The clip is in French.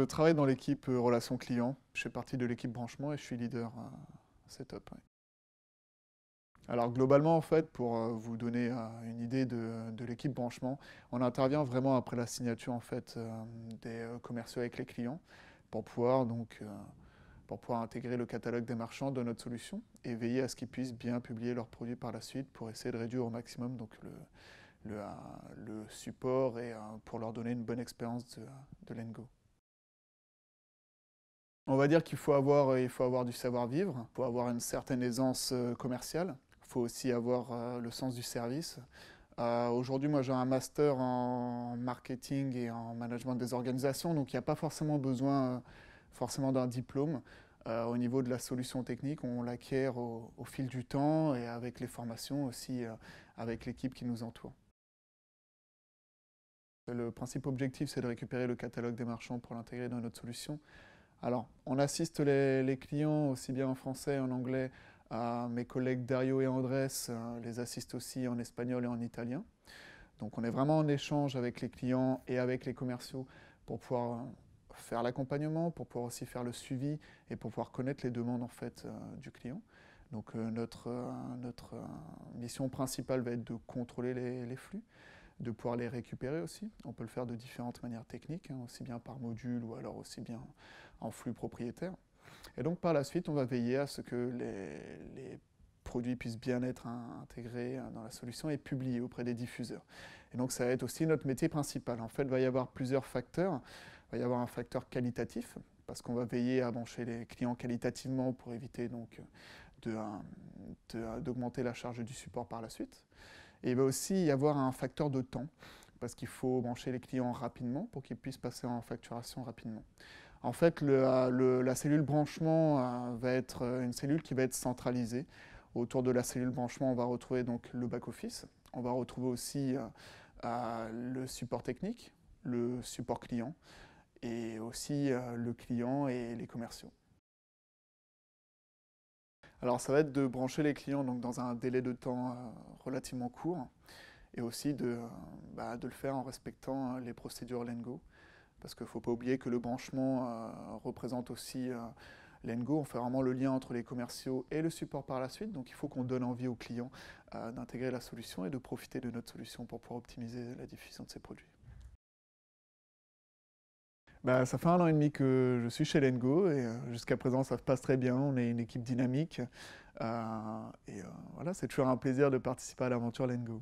je travaille dans l'équipe euh, Relation Client, Je fais partie de l'équipe branchement et je suis leader setup. Euh, Alors globalement, en fait, pour euh, vous donner une idée de, l'équipe branchement, on intervient vraiment après la signature en fait des commerciaux avec les clients pour pouvoir donc pour pouvoir intégrer le catalogue des marchands de notre solution et veiller à ce qu'ils puissent bien publier leurs produits par la suite pour essayer de réduire au maximum donc le, le, support et pour leur donner une bonne expérience de, de l'Engo. On va dire qu'il faut avoir, euh, il faut avoir du savoir-vivre, il faut avoir une certaine aisance euh, commerciale, il faut aussi avoir euh, le sens du service. Aujourd'hui, moi j'ai un master en marketing et en management des organisations, donc il n'y a pas forcément besoin forcément d'un diplôme. au niveau de la solution technique, on l'acquiert au, fil du temps et avec les formations aussi, avec l'équipe qui nous entoure. Le principe objectif, c'est de récupérer le catalogue des marchands pour l'intégrer dans notre solution. Alors, on assiste les, clients aussi bien en français, en anglais. à mes collègues Dario et Andrés euh, les assistent aussi en espagnol et en italien. Donc, on est vraiment en échange avec les clients et avec les commerciaux pour pouvoir euh, faire l'accompagnement, pour pouvoir aussi faire le suivi et pour pouvoir connaître les demandes en fait euh, du client. Donc, notre, notre mission principale va être de contrôler les flux de pouvoir les récupérer aussi. On peut le faire de différentes manières techniques, hein, aussi bien par module ou alors aussi bien en flux propriétaire. Et donc par la suite, on va veiller à ce que les, produits puissent bien être intégrés euh, dans la solution et publiés auprès des diffuseurs. Et donc ça va être aussi notre métier principal. En fait, il va y avoir plusieurs facteurs. Il va y avoir un facteur qualitatif, parce qu'on va veiller à brancher les clients qualitativement pour éviter donc d'augmenter la charge du support par la suite. Et il va aussi y avoir un facteur de temps, parce qu'il faut brancher les clients rapidement pour qu'ils puissent passer en facturation rapidement. En fait, euh, la cellule branchement euh, va être euh, une cellule qui va être centralisée. Autour de la cellule branchement, on va retrouver donc le back-office, on va retrouver aussi le support technique, le support client et aussi le client et les commerciaux. Alors ça va être de brancher les clients donc, dans un délai de temps euh, relativement court et aussi de, euh, bah, le faire en respectant euh, les procédures Lengo. Parce qu'il ne faut pas oublier que le branchement représente aussi Lengo, on fait vraiment le lien entre les commerciaux et le support par la suite. Donc il faut qu'on donne envie aux clients d'intégrer la solution et de profiter de notre solution pour pouvoir optimiser la diffusion de ces produits. Bah, ça fait un an et demi que je suis chez Lengo et euh, jusqu'à présent ça se passe très bien, on est une équipe dynamique. Euh, et euh, voilà, c'est toujours un plaisir de participer à l'aventure Lengo.